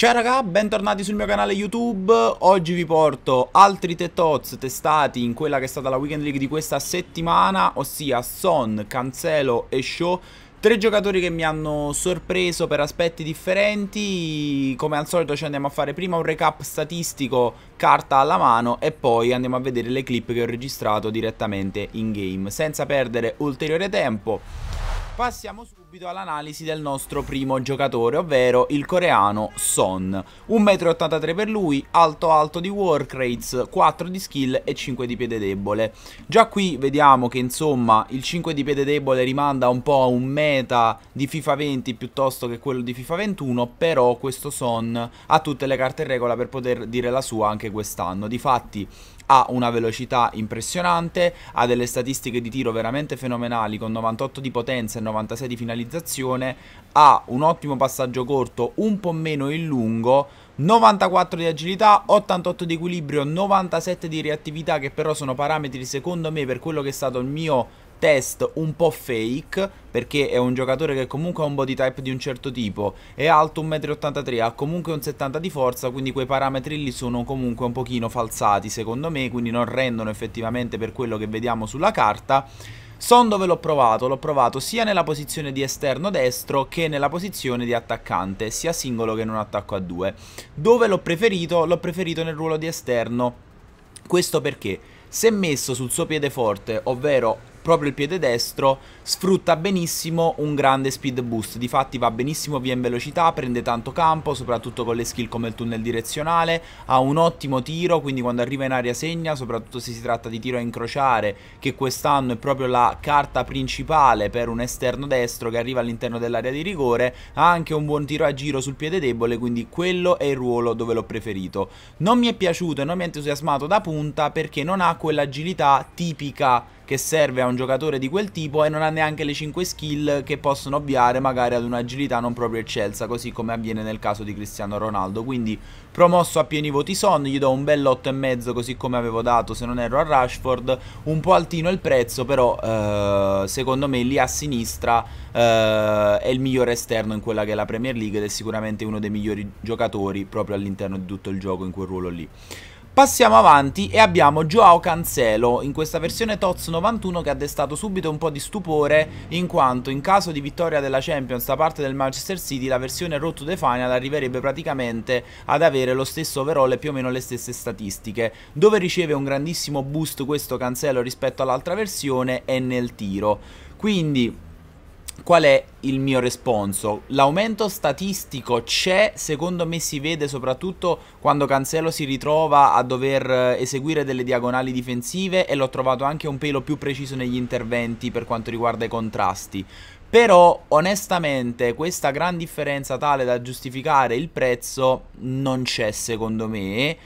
Ciao raga, bentornati sul mio canale YouTube, oggi vi porto altri Tetoz testati in quella che è stata la Weekend League di questa settimana, ossia Son, Cancelo e Show, tre giocatori che mi hanno sorpreso per aspetti differenti, come al solito ci andiamo a fare prima un recap statistico carta alla mano e poi andiamo a vedere le clip che ho registrato direttamente in game, senza perdere ulteriore tempo. Passiamo su subito all'analisi del nostro primo giocatore, ovvero il coreano Son. 1,83m per lui, alto alto di work rates, 4 di skill e 5 di piede debole. Già qui vediamo che insomma il 5 di piede debole rimanda un po' a un meta di FIFA 20 piuttosto che quello di FIFA 21, però questo Son ha tutte le carte in regola per poter dire la sua anche quest'anno. Difatti ha una velocità impressionante, ha delle statistiche di tiro veramente fenomenali con 98 di potenza e 96 di finalizzazione, ha un ottimo passaggio corto, un po' meno in lungo, 94 di agilità, 88 di equilibrio, 97 di reattività che però sono parametri secondo me per quello che è stato il mio test un po' fake perché è un giocatore che comunque ha un body type di un certo tipo, è alto 1,83m, ha comunque un 70 di forza, quindi quei parametri lì sono comunque un pochino falsati secondo me, quindi non rendono effettivamente per quello che vediamo sulla carta. Son dove l'ho provato, l'ho provato sia nella posizione di esterno destro che nella posizione di attaccante, sia singolo che non attacco a due. Dove l'ho preferito? L'ho preferito nel ruolo di esterno. Questo perché se messo sul suo piede forte, ovvero proprio il piede destro, sfrutta benissimo un grande speed boost, difatti va benissimo via in velocità, prende tanto campo, soprattutto con le skill come il tunnel direzionale, ha un ottimo tiro, quindi quando arriva in aria segna, soprattutto se si tratta di tiro a incrociare, che quest'anno è proprio la carta principale per un esterno destro che arriva all'interno dell'area di rigore, ha anche un buon tiro a giro sul piede debole, quindi quello è il ruolo dove l'ho preferito. Non mi è piaciuto e non mi ha entusiasmato da punta perché non ha quell'agilità tipica che serve a un giocatore di quel tipo e non ha neanche le 5 skill che possono ovviare magari ad un'agilità non proprio eccelsa, così come avviene nel caso di Cristiano Ronaldo. Quindi promosso a pieni voti Son, gli do un bel 8,5 così come avevo dato se non ero a Rashford, un po' altino il prezzo, però eh, secondo me lì a sinistra eh, è il migliore esterno in quella che è la Premier League ed è sicuramente uno dei migliori giocatori proprio all'interno di tutto il gioco in quel ruolo lì. Passiamo avanti e abbiamo Joao Cancelo in questa versione Toz 91 che ha destato subito un po' di stupore in quanto in caso di vittoria della Champions da parte del Manchester City la versione Road to the Final arriverebbe praticamente ad avere lo stesso overall e più o meno le stesse statistiche. Dove riceve un grandissimo boost questo Cancelo rispetto all'altra versione è nel tiro. Quindi qual è il mio responso? L'aumento statistico c'è, secondo me si vede soprattutto quando Cancelo si ritrova a dover eh, eseguire delle diagonali difensive e l'ho trovato anche un pelo più preciso negli interventi per quanto riguarda i contrasti. Però onestamente questa gran differenza tale da giustificare il prezzo non c'è secondo me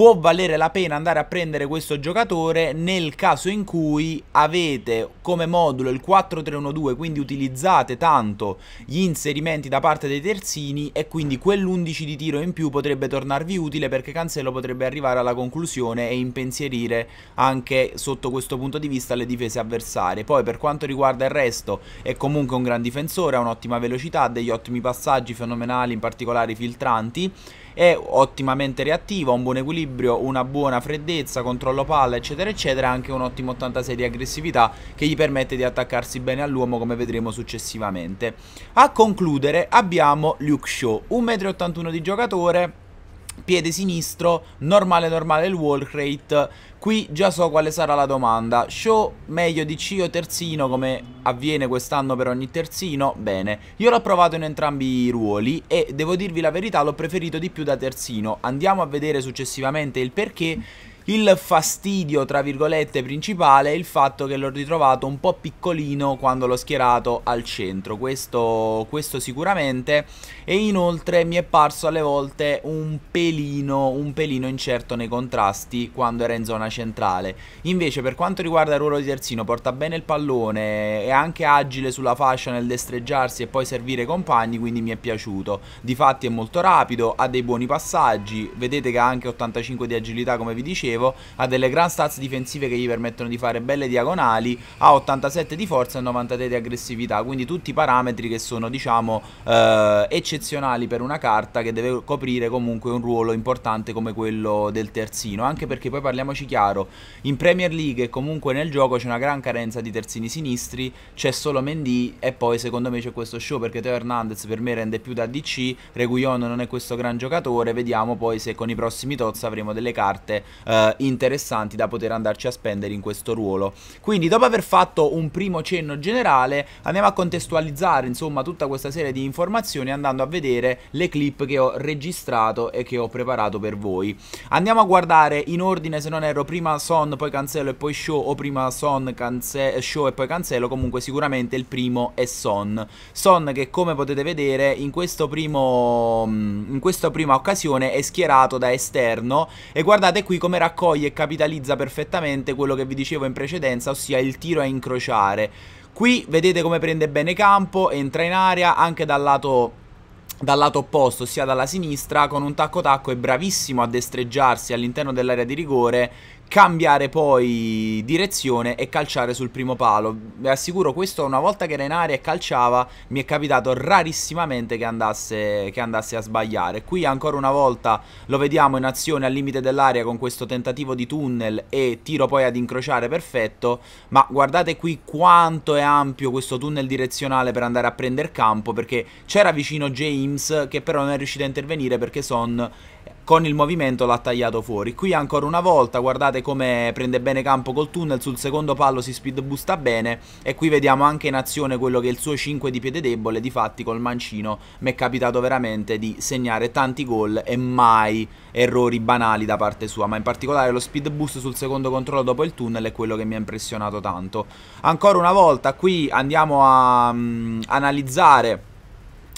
può valere la pena andare a prendere questo giocatore nel caso in cui avete come modulo il 4-3-1-2, quindi utilizzate tanto gli inserimenti da parte dei terzini e quindi quell'11 di tiro in più potrebbe tornarvi utile perché Cancelo potrebbe arrivare alla conclusione e impensierire anche sotto questo punto di vista le difese avversarie. Poi per quanto riguarda il resto è comunque un gran difensore, ha un'ottima velocità, degli ottimi passaggi fenomenali, in particolare i filtranti, è ottimamente reattivo, ha un buon equilibrio equilibrio, una buona freddezza, controllo palla, eccetera, eccetera, anche un ottimo 86 di aggressività che gli permette di attaccarsi bene all'uomo come vedremo successivamente. A concludere abbiamo Luke Shaw, 1,81 m di giocatore Piede sinistro, normale normale il wall rate Qui già so quale sarà la domanda Show meglio di C o terzino come avviene quest'anno per ogni terzino? Bene, io l'ho provato in entrambi i ruoli e devo dirvi la verità l'ho preferito di più da terzino Andiamo a vedere successivamente il perché il fastidio, tra virgolette, principale è il fatto che l'ho ritrovato un po' piccolino quando l'ho schierato al centro, questo, questo sicuramente, e inoltre mi è parso alle volte un pelino, un pelino incerto nei contrasti quando era in zona centrale. Invece per quanto riguarda il ruolo di terzino, porta bene il pallone, è anche agile sulla fascia nel destreggiarsi e poi servire i compagni, quindi mi è piaciuto. Difatti è molto rapido, ha dei buoni passaggi, vedete che ha anche 85 di agilità come vi dicevo, dicevo, ha delle gran stats difensive che gli permettono di fare belle diagonali, ha 87 di forza e 93 di aggressività, quindi tutti parametri che sono diciamo eh, eccezionali per una carta che deve coprire comunque un ruolo importante come quello del terzino, anche perché poi parliamoci chiaro, in Premier League e comunque nel gioco c'è una gran carenza di terzini sinistri, c'è solo Mendy e poi secondo me c'è questo show perché Teo Hernandez per me rende più da DC, Reguillon non è questo gran giocatore, vediamo poi se con i prossimi Toz avremo delle carte eh, eh, interessanti da poter andarci a spendere in questo ruolo. Quindi dopo aver fatto un primo cenno generale andiamo a contestualizzare insomma tutta questa serie di informazioni andando a vedere le clip che ho registrato e che ho preparato per voi. Andiamo a guardare in ordine se non erro prima Son poi cancello e poi show o prima Son show e poi cancello comunque sicuramente il primo è Son. Son che come potete vedere in, primo, mm, in questa prima occasione è schierato da esterno e guardate qui come raccontato raccoglie e capitalizza perfettamente quello che vi dicevo in precedenza, ossia il tiro a incrociare. Qui vedete come prende bene campo, entra in area anche dal lato dal lato opposto, ossia dalla sinistra, con un tacco tacco è bravissimo a destreggiarsi all'interno dell'area di rigore cambiare poi direzione e calciare sul primo palo. Vi assicuro, questo una volta che era in aria e calciava, mi è capitato rarissimamente che andasse, che andasse a sbagliare. Qui ancora una volta lo vediamo in azione al limite dell'area con questo tentativo di tunnel e tiro poi ad incrociare perfetto, ma guardate qui quanto è ampio questo tunnel direzionale per andare a prendere campo, perché c'era vicino James che però non è riuscito a intervenire perché Son con il movimento l'ha tagliato fuori. Qui ancora una volta guardate come prende bene campo col tunnel, sul secondo palo si speed boosta bene e qui vediamo anche in azione quello che è il suo 5 di piede debole, difatti col mancino mi è capitato veramente di segnare tanti gol e mai errori banali da parte sua, ma in particolare lo speed boost sul secondo controllo dopo il tunnel è quello che mi ha impressionato tanto. Ancora una volta qui andiamo a um, analizzare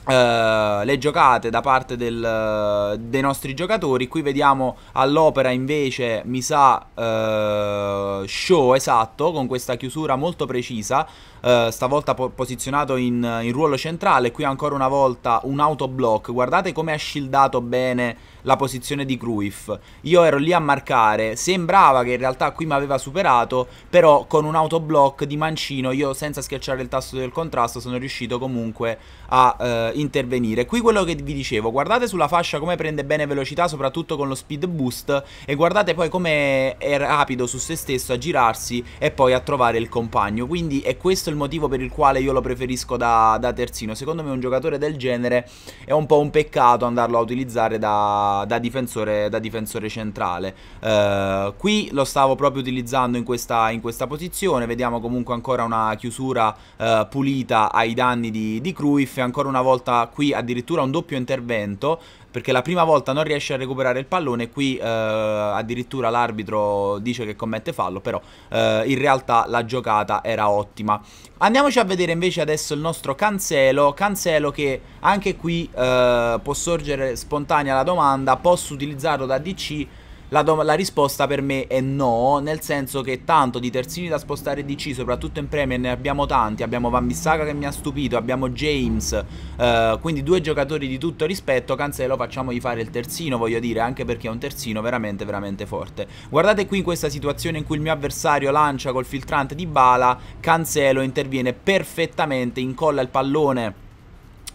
Uh, le giocate da parte del, uh, dei nostri giocatori qui vediamo all'opera invece mi sa uh, show esatto con questa chiusura molto precisa eh, stavolta po posizionato in, in, ruolo centrale qui ancora una volta un autoblock guardate come ha shieldato bene la posizione di Cruyff io ero lì a marcare sembrava che in realtà qui mi aveva superato però con un autoblock di mancino io senza schiacciare il tasto del contrasto sono riuscito comunque a eh, intervenire. Qui quello che vi dicevo, guardate sulla fascia come prende bene velocità, soprattutto con lo speed boost, e guardate poi come è rapido su se stesso a girarsi e poi a trovare il compagno. Quindi è questo il motivo per il quale io lo preferisco da, da terzino. Secondo me un giocatore del genere è un po' un peccato andarlo a utilizzare da, da, difensore, da difensore, centrale. Eh, qui lo stavo proprio utilizzando in questa, in questa posizione, vediamo comunque ancora una chiusura eh, pulita ai danni di, di Cruyff e ancora una volta volta qui addirittura un doppio intervento perché la prima volta non riesce a recuperare il pallone, qui eh, addirittura l'arbitro dice che commette fallo, però eh, in realtà la giocata era ottima. Andiamoci a vedere invece adesso il nostro Cancelo, Cancelo che anche qui eh, può sorgere spontanea la domanda, posso utilizzarlo da DC? La, dom- la risposta per me è no, nel senso che tanto di terzini da spostare DC, soprattutto in Premier, ne abbiamo tanti. Abbiamo Van Bissaka che mi ha stupito, abbiamo James, eh, quindi due giocatori di tutto rispetto. Cancelo, facciamogli fare il terzino, voglio dire, anche perché è un terzino veramente, veramente forte. Guardate qui in questa situazione in cui il mio avversario lancia col filtrante di bala, Cancelo interviene perfettamente, incolla il pallone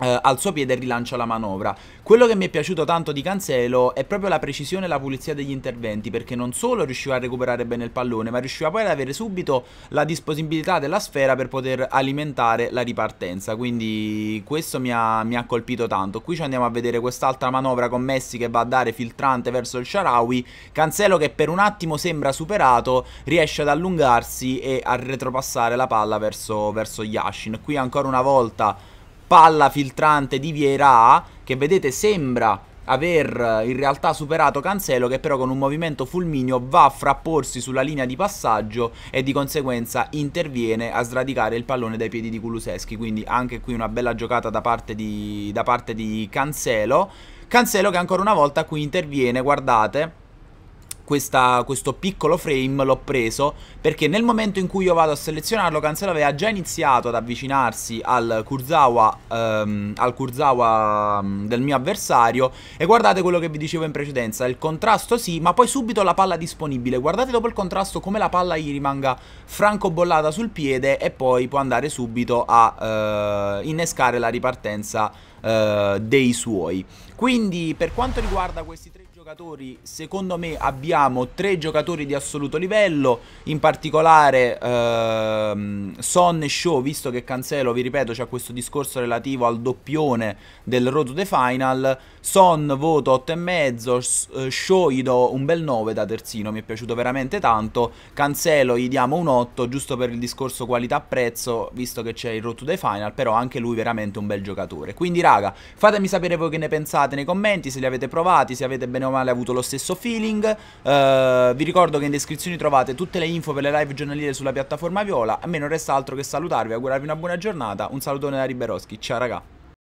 eh, al suo piede rilancia la manovra. Quello che mi è piaciuto tanto di Cancelo è proprio la precisione e la pulizia degli interventi, perché non solo riusciva a recuperare bene il pallone, ma riusciva poi ad avere subito la disponibilità della sfera per poter alimentare la ripartenza. Quindi questo mi ha, mi ha colpito tanto. Qui ci andiamo a vedere quest'altra manovra con Messi che va a dare filtrante verso il Sharawi. Cancelo che per un attimo sembra superato, riesce ad allungarsi e a retropassare la palla verso, verso Yashin. Qui ancora una volta palla filtrante di Vieira che vedete sembra aver eh, in realtà superato Cancelo che però con un movimento fulmineo va a frapporsi sulla linea di passaggio e di conseguenza interviene a sradicare il pallone dai piedi di Kuluseschi quindi anche qui una bella giocata da parte di, da parte di Cancelo Cancelo che ancora una volta qui interviene guardate questa, questo piccolo frame l'ho preso perché nel momento in cui io vado a selezionarlo Cancelo aveva già iniziato ad avvicinarsi al Kurzawa, um, al Kurzawa um, del mio avversario e guardate quello che vi dicevo in precedenza, il contrasto sì ma poi subito la palla disponibile, guardate dopo il contrasto come la palla gli rimanga francobollata sul piede e poi può andare subito a uh, innescare la ripartenza uh, dei suoi. Quindi per quanto riguarda questi tre giocatori, secondo me abbiamo tre giocatori di assoluto livello, in particolare ehm, Son e Show, visto che Cancelo, vi ripeto, c'è questo discorso relativo al doppione del Road to the Final, Son voto 8,5, eh, Show gli do un bel 9 da terzino, mi è piaciuto veramente tanto, Cancelo gli diamo un 8, giusto per il discorso qualità-prezzo, visto che c'è il Road to the Final, però anche lui veramente un bel giocatore. Quindi raga, fatemi sapere voi che ne pensate nei commenti, se li avete provati, se avete bene o male ha avuto lo stesso feeling uh, Vi ricordo che in descrizione trovate tutte le info per le live giornaliere sulla piattaforma Viola A me non resta altro che salutarvi, augurarvi una buona giornata Un salutone da Riberoschi, ciao raga